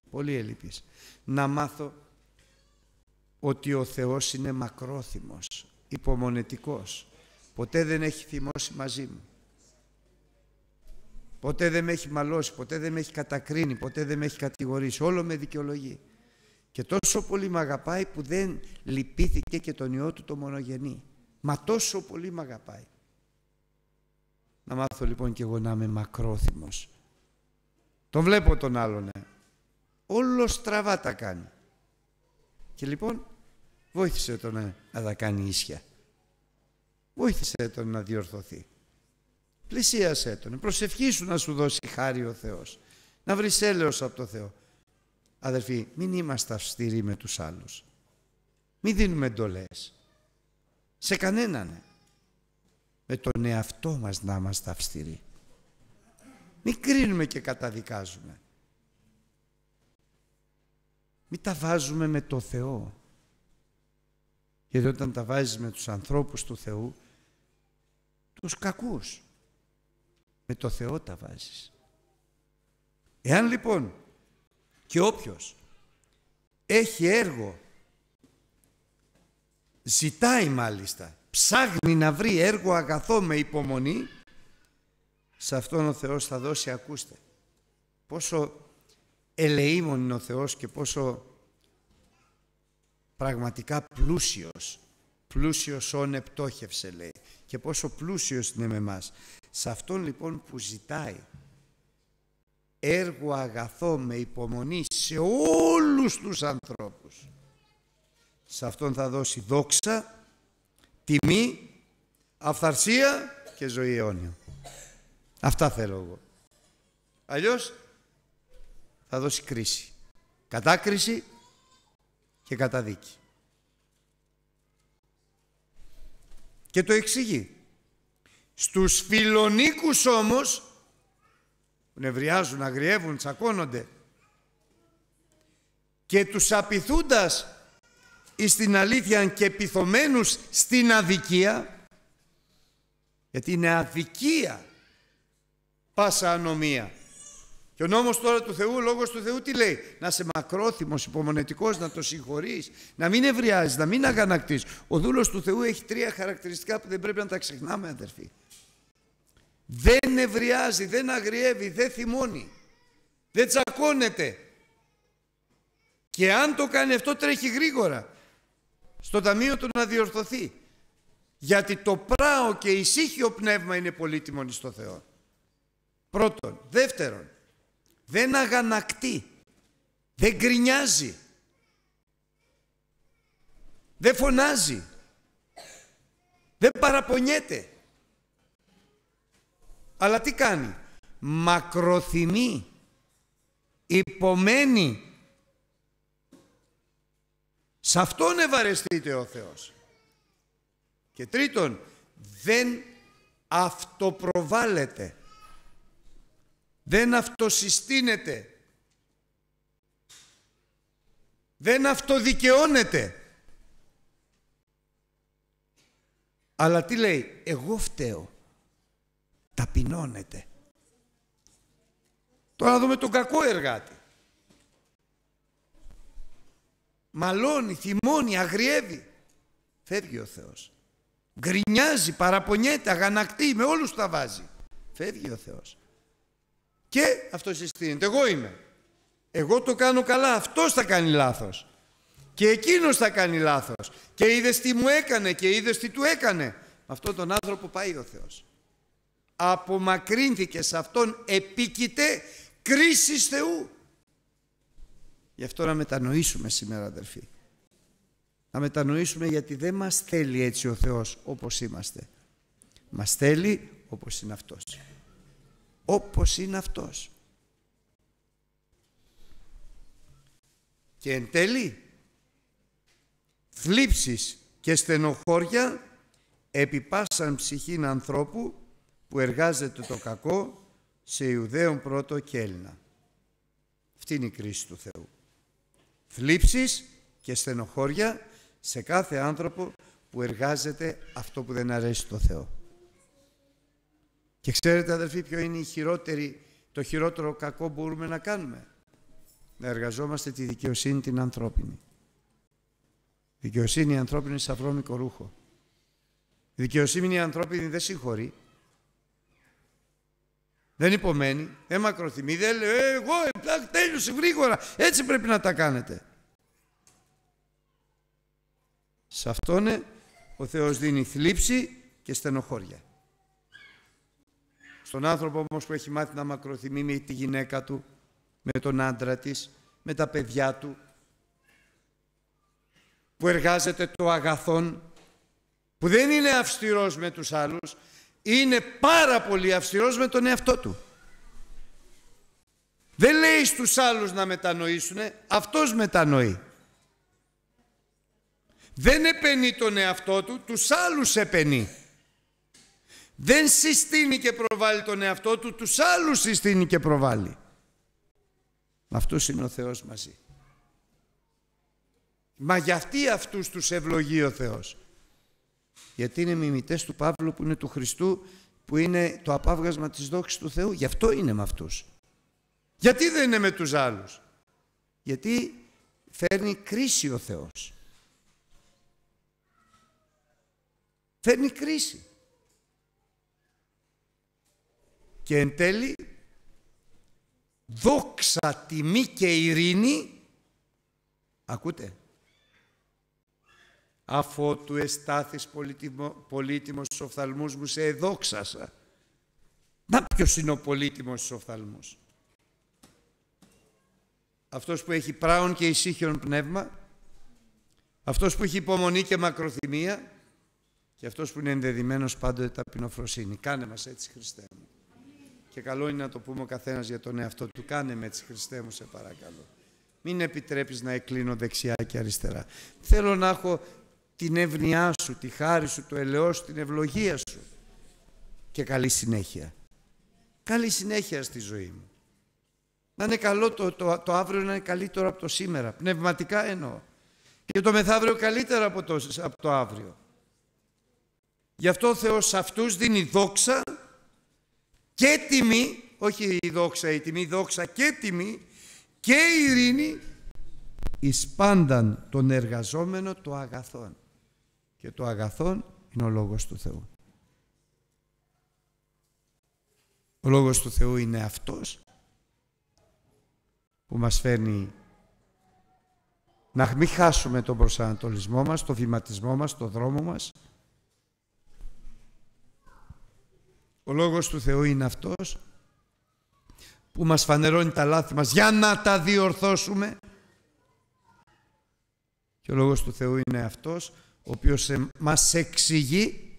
[SPEAKER 1] Πολύ ελλειπής. Να μάθω ότι ο Θεός είναι μακρόθυμος, υπομονετικός. Ποτέ δεν έχει θυμώσει μαζί μου. Ποτέ δεν με έχει μαλώσει, ποτέ δεν με έχει κατακρίνει, ποτέ δεν με έχει κατηγορήσει. Όλο με δικαιολογεί. Και τόσο πολύ με αγαπάει που δεν λυπήθηκε και τον ιό του το μονογενή. Μα τόσο πολύ με αγαπάει. Να μάθω λοιπόν και εγώ να είμαι μακρόθυμος. Τον βλέπω τον άλλον. ε; Όλο στραβά τα κάνει. Και λοιπόν βοήθησε τον να, ε, να τα κάνει ίσια. Βοήθησε τον να διορθωθεί πλησίασέ τον. Ε, Προσευχήσου να σου δώσει χάρη ο Θεός. Να βρεις έλεος από το Θεό. Αδερφοί, μην είμαστε αυστηροί με τους άλλους. Μην δίνουμε εντολές. Σε κανέναν. Με τον εαυτό μας να είμαστε αυστηροί. Μην κρίνουμε και καταδικάζουμε. Μην τα βάζουμε με το Θεό. Γιατί όταν τα βάζεις με τους ανθρώπους του Θεού, τους κακούς, με το Θεό τα βάζεις. Εάν λοιπόν και όποιος έχει έργο, ζητάει μάλιστα, ψάχνει να βρει έργο αγαθό με υπομονή, σε αυτόν ο Θεός θα δώσει, ακούστε, πόσο ελεήμων είναι ο Θεός και πόσο πραγματικά πλούσιος, πλούσιος όν επτόχευσε λέει, και πόσο πλούσιος είναι με μας. Σε αυτόν λοιπόν που ζητάει έργο αγαθό με υπομονή σε όλους τους ανθρώπους. Σε αυτόν θα δώσει δόξα, τιμή, αυθαρσία και ζωή αιώνια. Αυτά θέλω εγώ. Αλλιώς θα δώσει κρίση. Κατάκριση και καταδίκη. Και το εξηγεί. Στους φιλονίκους όμως που νευριάζουν, αγριεύουν, τσακώνονται και τους απειθούντας εις την αλήθεια και πειθωμένους στην αδικία γιατί είναι αδικία πάσα ανομία και ο νόμος τώρα του Θεού, ο λόγος του Θεού τι λέει. Να σε μακρόθυμος, υπομονετικός, να το συγχωρείς, να μην ευριάζεις, να μην αγανακτείς. Ο δούλος του Θεού έχει τρία χαρακτηριστικά που δεν πρέπει να τα ξεχνάμε αδερφοί. Δεν ευριάζει, δεν αγριεύει, δεν θυμώνει, δεν τσακώνεται. Και αν το κάνει αυτό τρέχει γρήγορα στο ταμείο του να διορθωθεί. Γιατί το πράο και ησύχιο πνεύμα είναι πολύτιμον στο Θεό. Πρώτον. Δεύτερον, δεν αγανακτεί, δεν γκρινιάζει, δεν φωνάζει, δεν παραπονιέται. Αλλά τι κάνει, μακροθυμεί, υπομένει. Σε αυτόν ευαρεστείται ο Θεός. Και τρίτον, δεν αυτοπροβάλλεται. Δεν αυτοσυστήνεται. Δεν αυτοδικαιώνεται. Αλλά τι λέει, εγώ φταίω. Ταπεινώνεται. Τώρα δούμε τον κακό εργάτη. Μαλώνει, θυμώνει, αγριεύει. Φεύγει ο Θεός. Γκρινιάζει, παραπονιέται, αγανακτεί, με όλους τα βάζει. Φεύγει ο Θεός. Και αυτό συστήνεται. Εγώ είμαι. Εγώ το κάνω καλά. Αυτός θα κάνει λάθος. Και εκείνος θα κάνει λάθος. Και είδε τι μου έκανε και είδε τι του έκανε. Με αυτόν τον άνθρωπο πάει ο Θεός. Απομακρύνθηκε σε αυτόν επίκειται κρίσης Θεού. Γι' αυτό να μετανοήσουμε σήμερα αδερφοί. Να μετανοήσουμε γιατί δεν μας θέλει έτσι ο Θεός όπως είμαστε. Μας θέλει όπως είναι Αυτός όπως είναι αυτός. Και εν τέλει, θλίψεις και στενοχώρια επί πάσαν ψυχήν ανθρώπου που εργάζεται το κακό σε Ιουδαίων πρώτο και Έλληνα. Αυτή είναι η κρίση του Θεού. Θλίψεις και στενοχώρια σε κάθε άνθρωπο που εργάζεται αυτό που δεν αρέσει το Θεό. Και ξέρετε αδερφοί ποιο είναι η χειρότερη, το χειρότερο κακό που μπορούμε να κάνουμε. Να εργαζόμαστε τη δικαιοσύνη την ανθρώπινη. δικαιοσύνη η ανθρώπινη σαν βρώμικο ρούχο. Η δικαιοσύνη η ανθρώπινη δεν συγχωρεί. Δεν υπομένει, δεν μακροθυμεί, δεν λέει ε, εγώ ε, τέλειωσε γρήγορα, έτσι πρέπει να τα κάνετε. Σε αυτόν ε, ο Θεός δίνει θλίψη και στενοχώρια. Στον άνθρωπο όμως που έχει μάθει να μακροθυμεί με τη γυναίκα του, με τον άντρα της, με τα παιδιά του, που εργάζεται το αγαθόν, που δεν είναι αυστηρός με τους άλλους, είναι πάρα πολύ αυστηρός με τον εαυτό του. Δεν λέει στους άλλους να μετανοήσουν, αυτός μετανοεί. Δεν επενεί τον εαυτό του, τους άλλους επενεί δεν συστήνει και προβάλλει τον εαυτό του, τους άλλους συστήνει και προβάλλει. με αυτούς είναι ο Θεός μαζί. Μα γιατί αυτούς τους ευλογεί ο Θεός. Γιατί είναι μιμητές του Παύλου που είναι του Χριστού, που είναι το απάβγασμα της δόξης του Θεού. Γι' αυτό είναι με αυτούς. Γιατί δεν είναι με τους άλλους. Γιατί φέρνει κρίση ο Θεός. Φέρνει κρίση. Και εν τέλει, δόξα, τιμή και ειρήνη, ακούτε, αφότου εστάθης πολύτιμο, πολύτιμος στους οφθαλμούς μου, σε εδόξασα. Να ποιος είναι ο πολύτιμος στους οφθαλμούς. Αυτός που έχει πράον και ησύχιον πνεύμα, αυτός που έχει υπομονή και μακροθυμία και αυτός που είναι ενδεδειμένος πάντοτε ταπεινοφροσύνη. Κάνε μας έτσι Χριστέ. Και καλό είναι να το πούμε ο καθένας για τον εαυτό του. Κάνε με έτσι, Χριστέ μου, σε παρακαλώ. Μην επιτρέπεις να εκκλίνω δεξιά και αριστερά. Θέλω να έχω την εύνοιά σου, τη χάρη σου, το ελαιό σου, την ευλογία σου. Και καλή συνέχεια. Καλή συνέχεια στη ζωή μου. Να είναι καλό το, το, αύριο να είναι καλύτερο από το σήμερα. Πνευματικά εννοώ. Και το μεθαύριο καλύτερο από το, από το αύριο. Γι' αυτό ο Θεός σε αυτούς δίνει δόξα και τιμή, όχι η δόξα η τιμή, δόξα και τιμή και η ειρήνη εις πάνταν τον εργαζόμενο το αγαθόν. Και το αγαθόν είναι ο Λόγος του Θεού. Ο Λόγος του Θεού είναι αυτός που μας φέρνει να μην χάσουμε τον προσανατολισμό μας, τον βηματισμό μας, τον δρόμο μας, Ο Λόγος του Θεού είναι αυτός που μας φανερώνει τα λάθη μας για να τα διορθώσουμε. Και ο Λόγος του Θεού είναι αυτός ο οποίος μας εξηγεί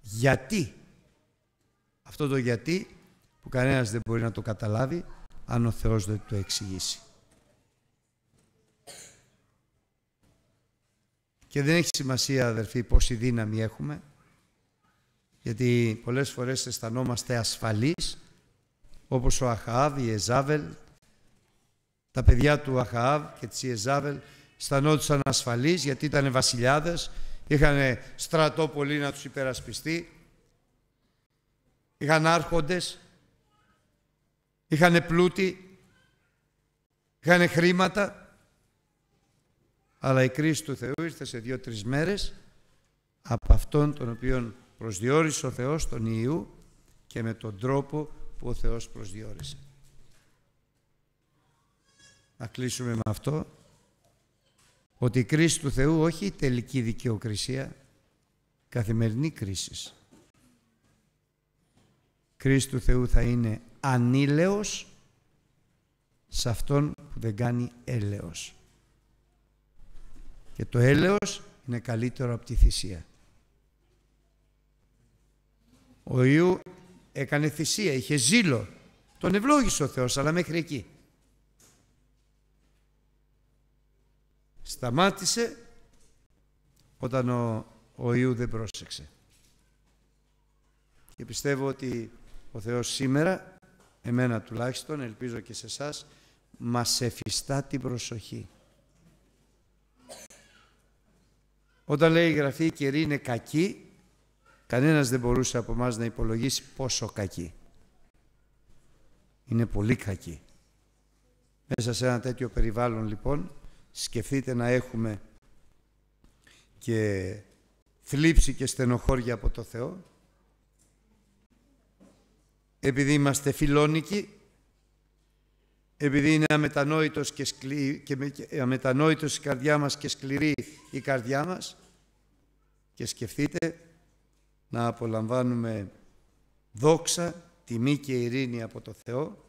[SPEAKER 1] γιατί. Αυτό το γιατί που κανένας δεν μπορεί να το καταλάβει αν ο Θεός δεν το εξηγήσει. Και δεν έχει σημασία αδερφοί πόση δύναμη έχουμε γιατί πολλές φορές αισθανόμαστε ασφαλείς, όπως ο Αχαάβ, η Εζάβελ, τα παιδιά του Αχαάβ και της Εζάβελ αισθανόντουσαν ασφαλείς γιατί ήταν βασιλιάδες, είχαν στρατό πολύ να τους υπερασπιστεί, είχαν άρχοντες, είχαν πλούτη, είχαν χρήματα, αλλά η κρίση του Θεού ήρθε σε δύο-τρεις μέρες από αυτόν τον οποίον προσδιορίσε ο Θεός τον Ιού και με τον τρόπο που ο Θεός προσδιορίσε. Να κλείσουμε με αυτό ότι η κρίση του Θεού όχι η τελική δικαιοκρισία, καθημερινή κρίση. Κρίση του Θεού θα είναι ανήλεος σε αυτόν που δεν κάνει έλεος. Και το έλεος είναι καλύτερο από τη θυσία. Ο Ιού έκανε θυσία, είχε ζήλο. Τον ευλόγησε ο Θεός, αλλά μέχρι εκεί. Σταμάτησε όταν ο, ο Ιού δεν πρόσεξε. Και πιστεύω ότι ο Θεός σήμερα, εμένα τουλάχιστον, ελπίζω και σε εσάς, μας εφιστά την προσοχή. Όταν λέει η Γραφή η είναι κακή, Κανένας δεν μπορούσε από εμάς να υπολογίσει πόσο κακή. Είναι πολύ κακή. Μέσα σε ένα τέτοιο περιβάλλον λοιπόν σκεφτείτε να έχουμε και θλίψη και στενοχώρια από το Θεό επειδή είμαστε φιλόνικοι επειδή είναι αμετανόητος και, και, αμετανόητος η καρδιά μας και σκληρή η καρδιά μας και σκεφτείτε να απολαμβάνουμε δόξα, τιμή και ειρήνη από το Θεό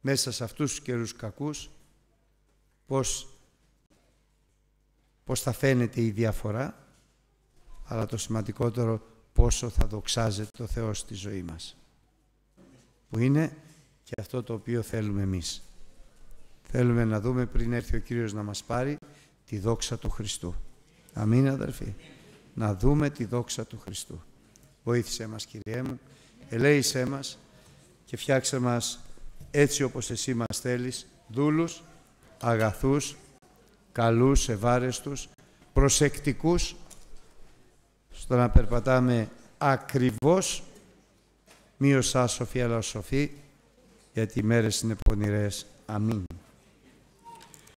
[SPEAKER 1] μέσα σε αυτούς τους καιρούς κακούς πως, πως θα φαίνεται η διαφορά αλλά το σημαντικότερο πόσο θα δοξάζεται το Θεό στη ζωή μας που είναι και αυτό το οποίο θέλουμε εμείς. Θέλουμε να δούμε πριν έρθει ο Κύριος να μας πάρει τη δόξα του Χριστού. Αμήν αδερφοί να δούμε τη δόξα του Χριστού. Βοήθησέ μας Κυριέ μου, ελέησέ μας και φτιάξε μας έτσι όπως εσύ μας θέλεις, δούλους, αγαθούς, καλούς, ευάρεστους, προσεκτικούς, στο να περπατάμε ακριβώς, μη ως άσοφοι αλλά σοφοί, γιατί οι μέρες είναι πονηρές. Αμήν.